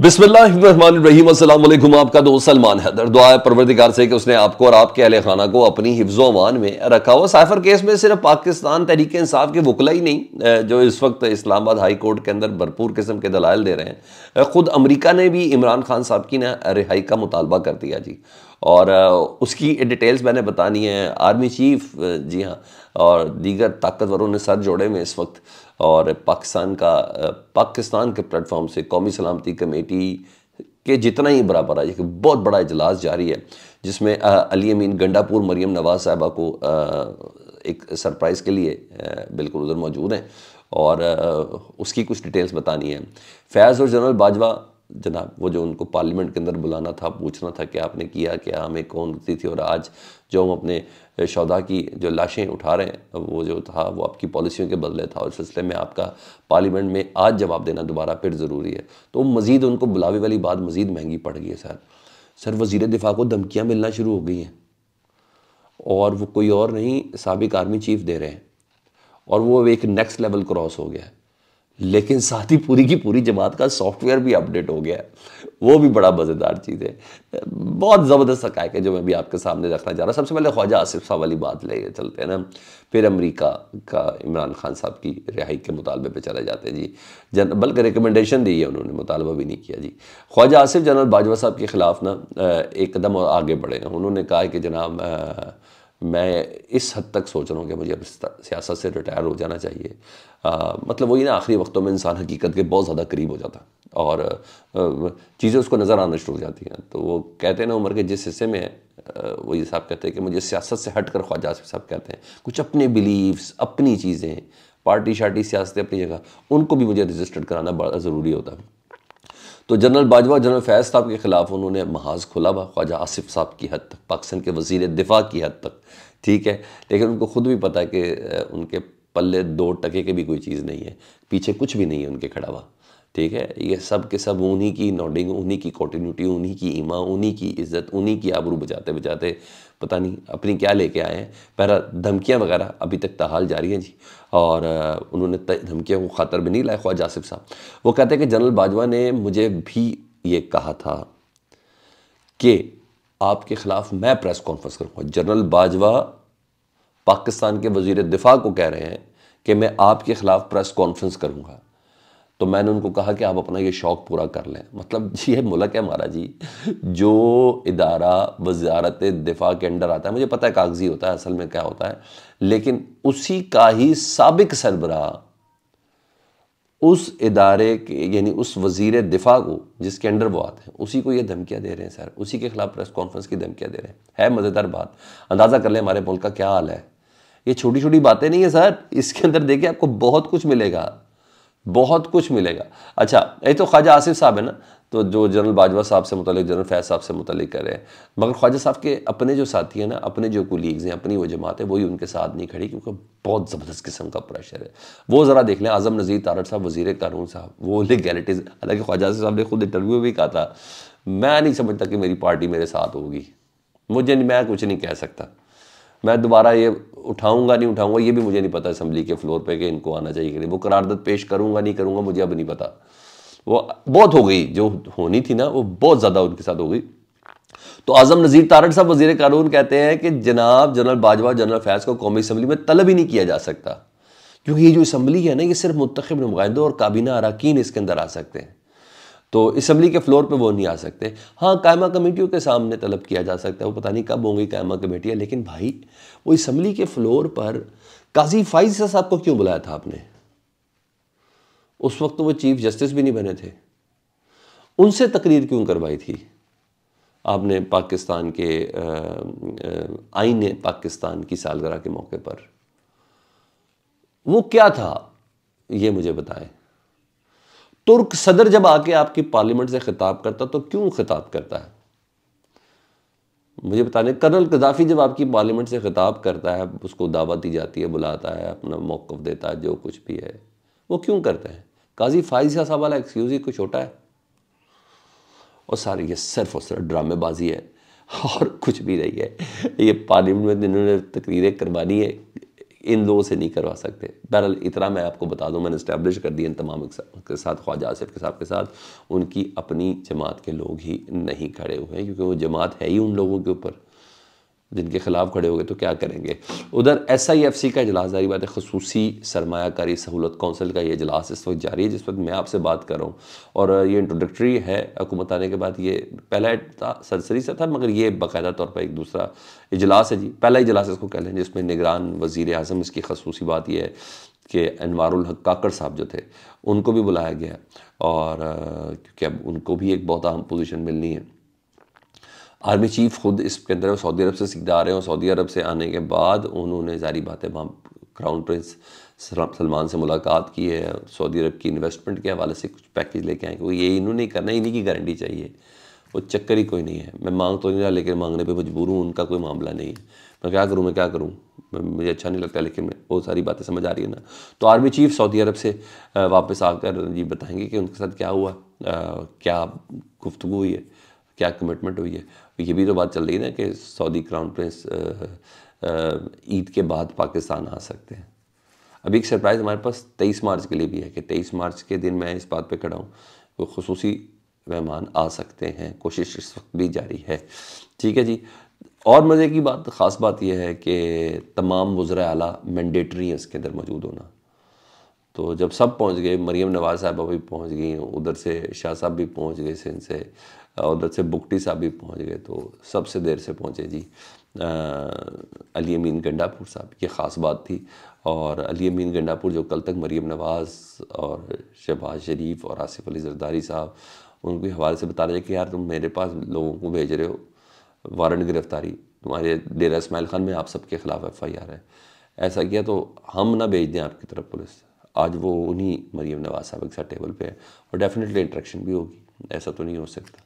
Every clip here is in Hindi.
बिस्मिल्लाम असलम आपका दोस्त सलमान हैदर दुआ परवरदिकार से कि उसने आपको और आपके अहल खाना को अपनी हिफ्जोमान में रखा हुआ साइफर केस में सिर्फ पाकिस्तान तहरीक इंसाफ के वकला ही नहीं जो इस वक्त इस्लामाबाद हाई कोर्ट के अंदर भरपूर किस्म के दलाल दे रहे हैं ख़ुद अमरीका ने भी इमरान खान साहब की ना रिहाई का मुतालबा कर दिया जी और उसकी डिटेल्स मैंने बतानी है आर्मी चीफ जी हाँ और दीगर ताकतवरों ने सर जोड़े में इस वक्त और पाकिस्तान का पाकिस्तान के प्लेटफॉर्म से कौमी सलामती कमेटी के जितना ही बराबर आज एक बहुत बड़ा इजलास जारी है जिसमें अली अमीन गंडापुर मरीम नवाज साहबा को एक सरप्राइज़ के लिए बिल्कुल उधर मौजूद हैं और उसकी कुछ डिटेल्स बतानी है फैज़ और जनरल बाजवा जनाब वो जो उनको पार्लियामेंट के अंदर बुलाना था पूछना था कि आपने किया क्या हमें कौन दी थी और आज जो हम अपने शौदा की जो लाशें उठा रहे हैं वो जो था वो आपकी पॉलिसियों के बदले था और सिलसिले में आपका पार्लियामेंट में आज जवाब देना दोबारा फिर ज़रूरी है तो मज़ीद उनको बुलावे वाली बात मज़ीद महंगी पड़ गई है सर सर वजी दिफा को धमकियाँ मिलना शुरू हो गई हैं और वो कोई और नहीं सबक आर्मी चीफ दे रहे हैं और वो एक नेक्स्ट लेवल क्रॉस हो गया है लेकिन साथ ही पूरी की पूरी जमात का सॉफ्टवेयर भी अपडेट हो गया है वो भी बड़ा मज़ेदार चीज़ है बहुत ज़बरदस्त हकैक है जो मैं भी आपके सामने रखना चाह रहा हूँ सबसे पहले ख्वाजा आसिफ साहब वाली बात ले चलते हैं ना फिर अमेरिका का इमरान खान साहब की रिहाई के मुतालबे पे चले जाते हैं जी जन बल्कि रिकमेंडेशन दी है उन्होंने मुतालबा भी नहीं किया जी ख्वाजा आसिफ जनरल बाजवा साहब के ख़िलाफ़ ना एक कदम और आगे बढ़े उन्होंने कहा कि जनाब मैं इस हद तक सोच रहा हूँ कि मुझे अब सियासत से रिटायर हो जाना चाहिए आ, मतलब वही ना आखिरी वक्तों में इंसान हकीकत के बहुत ज़्यादा करीब हो जाता है और चीज़ें उसको नज़र आना शुरू हो जाती हैं तो वो कहते हैं ना उम्र के जिस हिस्से में वही वो ये साहब कहते हैं कि मुझे सियासत से हट कर ख्वाजा साहब कहते हैं कुछ अपने बिलीव्स अपनी चीज़ें पार्टी शार्टी सियासतें अपनी जगह उनको भी मुझे रजिस्टर्ड कराना बड़ा ज़रूरी होता है तो जनरल बाजवा जनरल फैज साहब के ख़िलाफ़ उन्होंने महाज खुला ख्वाजा आसिफ साहब की हद तक पाकिस्तान के वजीर दिफा की हद तक ठीक है लेकिन उनको खुद भी पता है कि उनके पल्ले दो टके के भी कोई चीज़ नहीं है पीछे कुछ भी नहीं है उनके खड़ा हुआ ठीक है ये सब के सब उन्हीं की नॉडिंग उन्हीं की कॉन्टीन्यूटी उन्हीं की ईमा उन्हीं की इज्जत उन्हीं की आबरू बचाते बचाते पता नहीं अपनी क्या लेके आए हैं पहला धमकियाँ वगैरह अभी तक तहाल जारी हैं जी और उन्होंने धमकियों को खातर भी नहीं लाया ख्वाज आसिफ साहब वो कहते हैं कि जनरल बाजवा ने मुझे भी ये कहा था कि आपके ख़िलाफ़ मैं प्रेस कॉन्फ्रेंस करूँगा जनरल बाजवा पाकिस्तान के वजीर दिफा को कह रहे हैं कि मैं आपके ख़िलाफ़ प्रेस कॉन्फ्रेंस करूँगा तो मैंने उनको कहा कि आप अपना ये शौक़ पूरा कर लें मतलब ये मुलक है महाराज जी जो इदारा वजारत दिफा के अंडर आता है मुझे पता है कागजी होता है असल में क्या होता है लेकिन उसी का ही सबक सरबरा उस इदारे के यानी उस वजीर दिफा को जिसके अंडर वो आते हैं उसी को ये धमकियाँ दे रहे हैं सर उसी के खिलाफ प्रेस कॉन्फ्रेंस की धमकियाँ दे रहे हैं है मज़ेदार बात अंदाज़ा कर लें हमारे मुल्क का क्या हाल है ये छोटी छोटी बातें नहीं है सर इसके अंदर देखिए आपको बहुत कुछ मिलेगा बहुत कुछ मिलेगा अच्छा ये तो ख्वाजा आसिफ साहब है ना तो जो जनरल बाजवा साहब से मुतल जनरल फैज साहब से मुतल कर रहे हैं मगर ख्वाजा साहब के अपने जो साथी हैं ना अपने जो कोलीग्स हैं अपनी वो जमात है वही उनके साथ नहीं खड़ी क्योंकि बहुत ज़बरदस्त किस्म का प्रेशर है वो ज़रा देख लें आज़म नज़ीर तारड़ साहब वजीर कानून साहब वो लीगैलिटीज़ हालांकि ख्वाजा आसिफ साहब ने खुद इंटरव्यू भी कहा था मैं नहीं समझता कि मेरी पार्टी मेरे साथ होगी मुझे मैं कुछ नहीं कह सकता मैं दोबारा ये उठाऊंगा नहीं उठाऊंगा ये भी मुझे नहीं पता असम्बली के फ्लोर पे कि इनको आना चाहिए कि नहीं वो करारदत पेश करूंगा नहीं करूंगा मुझे अब नहीं पता वो बहुत हो गई जो होनी थी ना वो बहुत ज़्यादा उनके साथ हो गई तो आजम नज़ीर तारड़ साहब वजीर कानून कहते हैं कि जनाब जनरल बाजवा जनरल फैज को कौमी असम्बली में तलब ही नहीं किया जा सकता क्योंकि ये जो असम्बली है ना ये सिर्फ मुंतब नुमाइंदों और काबीना अरकान इसके अंदर आ सकते हैं तो इसम्बली के फ्लोर पे वो नहीं आ सकते हाँ कायमा कमेटियों के सामने तलब किया जा सकता है वो पता नहीं कब होंगी कायमा कमेटियाँ लेकिन भाई वो इसम्बली के फ्लोर पर काजी फाइज साहब को क्यों बुलाया था आपने उस वक्त तो वो चीफ जस्टिस भी नहीं बने थे उनसे तकरीर क्यों करवाई थी आपने पाकिस्तान के आइन पाकिस्तान की सालगराह के मौके पर वो क्या था ये मुझे बताएं तुर्क सदर जब आके आपकी पार्लियामेंट से खिताब करता तो क्यों खिताब करता है मुझे बताने कर्नल कदाफी जब आपकी पार्लियामेंट से खिताब करता है उसको दावा दी जाती है बुलाता है अपना मौकफ देता है जो कुछ भी है वो क्यों करते हैं काजी फाइज साहब वाला एक्सक्यूज़ ही कुछ छोटा है और सारी ये सिर्फ और सिर्फ ड्रामेबाजी है और कुछ भी नहीं है ये पार्लियामेंट में इन्होंने तकरीरें करवानी है इन लोगों से नहीं करवा सकते बहरहाल इतना मैं आपको बता दूं मैंने इस्टेब्लिश कर दिया इन तमाम के साथ ख्वाजा आसिफ के साहब के साथ उनकी अपनी जमात के लोग ही नहीं खड़े हुए हैं क्योंकि वो जमात है ही उन लोगों के ऊपर जिनके खिलाफ खड़े हो गए तो क्या करेंगे उधर एस आई एफ सी का इजलास जारी बात है खसूसी सरमाकारी सहूलत कौंसिल का ये इजलास इस वक्त जारी है जिस वक्त मैं आपसे बात कर रहा हूँ और ये इंट्रोडक्टरी है हुकूमत आने के बाद ये पहला था सरसरी सा था मगर ये बाकायदा तौर पर एक दूसरा इजलास है जी पहला इजलास इसको कह लें जिसमें निगरान वजीर अजम इसकी खसूसी बात यह है कि अनवारुल काकड़ साहब जो थे उनको भी बुलाया गया और क्योंकि अब उनको भी एक बहुत अहम पोजीशन मिलनी है आर्मी चीफ खुद इसके अंदर सऊदी अरब से सीधा आ रहे हैं और सऊदी अरब से आने के बाद उन्होंने जारी बातें वहाँ क्राउन प्रिंस सलमान से मुलाकात की है सऊदी अरब की इन्वेस्टमेंट के हवाले से कुछ पैकेज लेके आए क्योंकि ये इन्होंने करना इन्हीं की गारंटी चाहिए वो चक्कर ही कोई नहीं है मैं मांग तो नहीं रहा लेकिन मांगने पे मजबूर हूँ उनका कोई मामला नहीं है मैं क्या करूँ मैं क्या करूँ मुझे अच्छा नहीं लगता लेकिन मैं सारी बातें समझ आ रही है ना तो आर्मी चीफ सऊदी अरब से वापस आकर ये बताएंगे कि उनके साथ क्या हुआ आ, क्या गुफ्तु हुई है क्या कमिटमेंट हुई है ये भी तो बात चल रही है ना कि सऊदी क्राउन प्रिंस ईद के बाद पाकिस्तान आ सकते हैं अभी एक सरप्राइज़ हमारे पास तेईस मार्च के लिए भी है कि तेईस मार्च के दिन मैं इस बात पर खड़ा हूँ वो खसूस मेहमान आ सकते हैं कोशिश इस वक्त भी जारी है ठीक है जी और मज़े की बात ख़ास बात यह है कि तमाम वज्रा अला मैंडेटरी है इसके अंदर मौजूद होना तो जब सब पहुंच गए मरियम नवाज़ साहबा भी पहुंच गई उधर से शाह साहब भी पहुंच गए सिंध से उधर से बुकटी साहब भी पहुंच गए तो सबसे देर से पहुंचे जी आ, अली अमीन गंडापुर साहब ये ख़ास बात थी और अली अमीन गंडापुर जो कल तक मरीम नवाज़ और शहबाज शरीफ और आसिफ अली जरदारी साहब उनके हवाले से बता रहे कि यार तुम मेरे पास लोगों को भेज रहे हो वारंट गिरफ़्तारी तुम्हारे डेरा इसमाइल खान में आप सबके ख़िलाफ़ एफ़ आई आर है ऐसा किया तो हम ना भेज दें आपकी तरफ पुलिस आज वो उन्हीं मरीम नवाज साहब के साथ टेबल पे है और डेफिनेटली इंट्रैक्शन भी होगी ऐसा तो नहीं हो सकता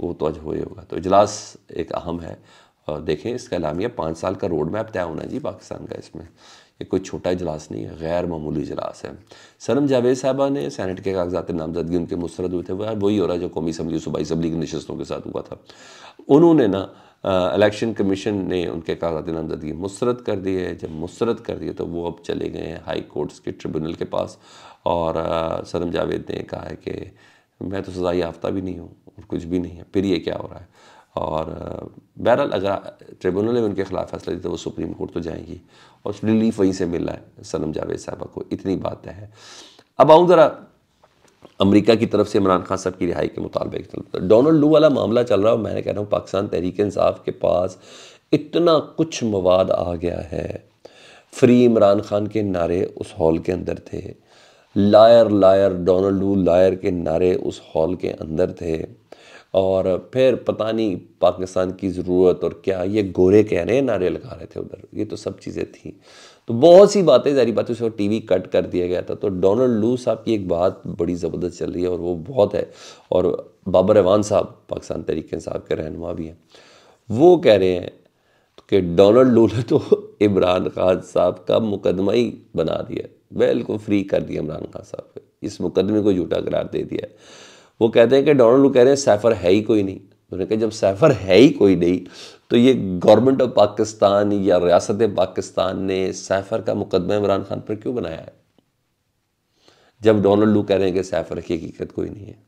वो तो आज हो ही होगा तो इजलास एक अहम है और देखें इसका इलामिया पाँच साल का रोड मैप तय होना जी पाकिस्तान का इसमें ये कोई छोटा इजलास नहीं है गैर मामूली इजलास है सरम जावेद साहबा ने सैनट के कागजात नामजदगी उनके मुस्रद हुए थे वह वही हो रहा जो कौमी असम्बली सूबाई असम्बली की नशस्तों के साथ हुआ था उन्होंने ना इलेक्शन कमीशन ने उनके कागजात नामजदगी मुस्रद कर दी है जब मुस्रद कर दिए तो वो अब चले गए हैं हाई कोर्ट्स के ट्रिब्यूनल के पास और सरम जावेद ने कहा है कि मैं तो सजा याफ्ता भी नहीं हूँ और कुछ भी नहीं है फिर ये क्या हो रहा है और बहरहाल अगर ट्रिब्यूनल ने उनके खिलाफ फैसला दिया तो वो सुप्रीम कोर्ट तो जाएंगी और रिलीफ वहीं से मिल रहा है सनम जावेद साहबा को इतनी बात है अब आऊँ ज़रा अमेरिका की तरफ से इमरान खान साहब की रिहाई के मुताबिक डोनल्ड लू वाला मामला चल रहा है मैं कह रहा हूँ पाकिस्तान तहरीक इंसाफ के पास इतना कुछ मवाद आ गया है फ्री इमरान खान के नारे उस हॉल के अंदर थे liar liar Donald Lu liar के नारे उस हॉल के अंदर थे और फिर पता नहीं पाकिस्तान की ज़रूरत और क्या ये गोरे कह रहे हैं नारे लगा रहे थे उधर ये तो सब चीज़ें थी तो बहुत सी बातें जारी बातें उसको टीवी कट कर दिया गया था तो डोनाल्ड लू साहब की एक बात बड़ी ज़बरदस्त चल रही है और वो बहुत है और बाबर एवान साहब पाकिस्तान तरीके साहब के रहनुमा भी हैं वो कह रहे हैं कि डोनाल्ड लू ने तो इमरान खान साहब का मुकदमा ही बना दिया बेल को फ्री कर दिया इमरान खान साहब इस मुकदमे को झूठा करार दे दिया वो कहते हैं कि डोनाल्ड कह रहे हैं सैफ़र है ही कोई नहीं उन्होंने कहा जब सैफ़र है ही कोई नहीं तो ये गवर्नमेंट ऑफ पाकिस्तान या रियासत पाकिस्तान ने सैफ़र का मुकदमा इमरान खान पर क्यों बनाया है जब डोनाल्ड लू कह रहे हैं कि सैफ़र की हकीकत कोई नहीं है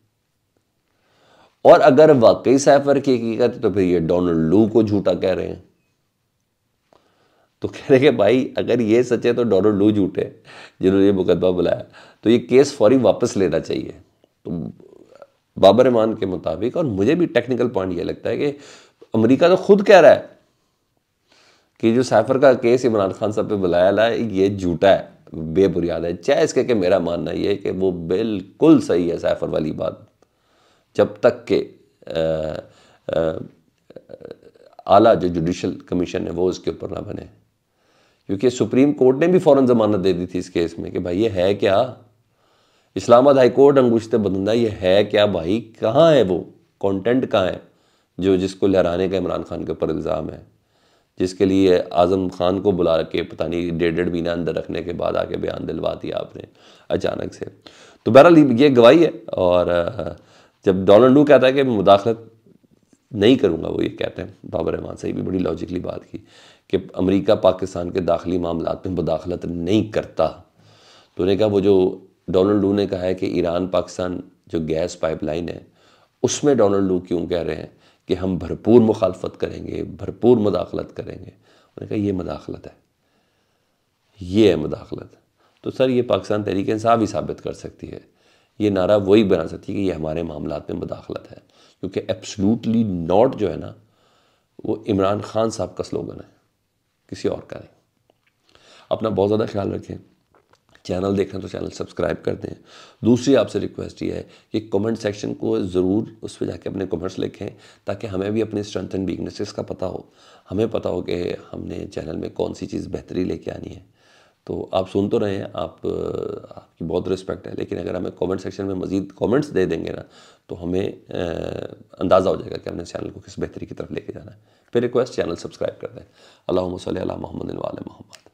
और अगर वाकई सैफ़र की हकीकत तो फिर ये डोनाल्ड लू को झूठा कह रहे हैं तो कह रहे हैं भाई अगर ये सच है तो डोनाल्ड लू झूठे जिन्होंने ये मुकदमा बुलाया तो ये केस फौरी वापस लेना चाहिए तो बाबर मान के मुताबिक और मुझे भी टेक्निकल पॉइंट ये लगता है कि अमेरिका तो खुद कह रहा है कि जो सैफर का केस इमरान खान साहब पे बुलाया ला ये झूठा है बेबुनियाद है चाहे इसके कि मेरा मानना ये है कि वो बिल्कुल सही है सैफर वाली बात जब तक के आला जो जुडिशल कमीशन है वो उसके ऊपर ना बने क्योंकि सुप्रीम कोर्ट ने भी फ़ौर जमानत दे दी थी इस केस में कि भाई ये है क्या इस्लामाबाद हाईकोर्ट अंगुश्ते बदंदा ये है क्या भाई कहाँ है वो कंटेंट कहाँ है जो जिसको लहराने का इमरान खान के ऊपर इल्ज़ाम है जिसके लिए आज़म खान को बुला के पता नहीं डेढ़ डेढ़ महीना अंदर रखने के बाद आके बयान दिलवा दिया आपने अचानक से तो बहरहाल ये गवाही है और जब डोनाल्ड कहता है कि मुदाखलत नहीं करूँगा वो ये कहते हैं बाबर रहमान साहब भी बड़ी लॉजिकली बात की कि अमरीका पाकिस्तान के दाखिली मामला में मुदाखलत नहीं करता तो उन्हें कहा वो जो डोनाल्ड लू ने कहा है कि ईरान पाकिस्तान जो गैस पाइपलाइन है उसमें डोनाल्ड लू क्यों कह रहे हैं कि हम भरपूर मुखालफत करेंगे भरपूर मदाखलत करेंगे उन्होंने कहा ये मदाखलत है ये है मदाखलत तो सर ये पाकिस्तान तहरीक इंसाफ ही साबित कर सकती है ये नारा वही बना सकती है कि ये हमारे मामला में मदाखलत है क्योंकि एब्सलूटली नॉट जो है ना वो इमरान खान साहब का स्लोगन है किसी और का नहीं अपना बहुत ज़्यादा ख्याल रखें चैनल देख रहे हैं तो चैनल सब्सक्राइब कर दें दूसरी आपसे रिक्वेस्ट ये है कि कमेंट सेक्शन को ज़रूर उस पर जाके अपने कमेंट्स लिखें ताकि हमें भी अपनी स्ट्रेंथ एंड वीकनेसेस का पता हो हमें पता हो कि हमने चैनल में कौन सी चीज़ बेहतरी लेके आनी है तो आप सुन तो रहे हैं आप आपकी बहुत रिस्पेक्ट है लेकिन अगर हमें कमेंट सेक्शन में मज़ीद कमेंट्स दे देंगे ना तो हमें अंदाज़ा हो जाएगा कि हमने चैनल को किस बेहतरी की तरफ लेके जाना है फिर रिक्वेस्ट चैनल सब्सक्राइब कर दें अल्लाह मसल मोहम्मद वाल मोहम्मद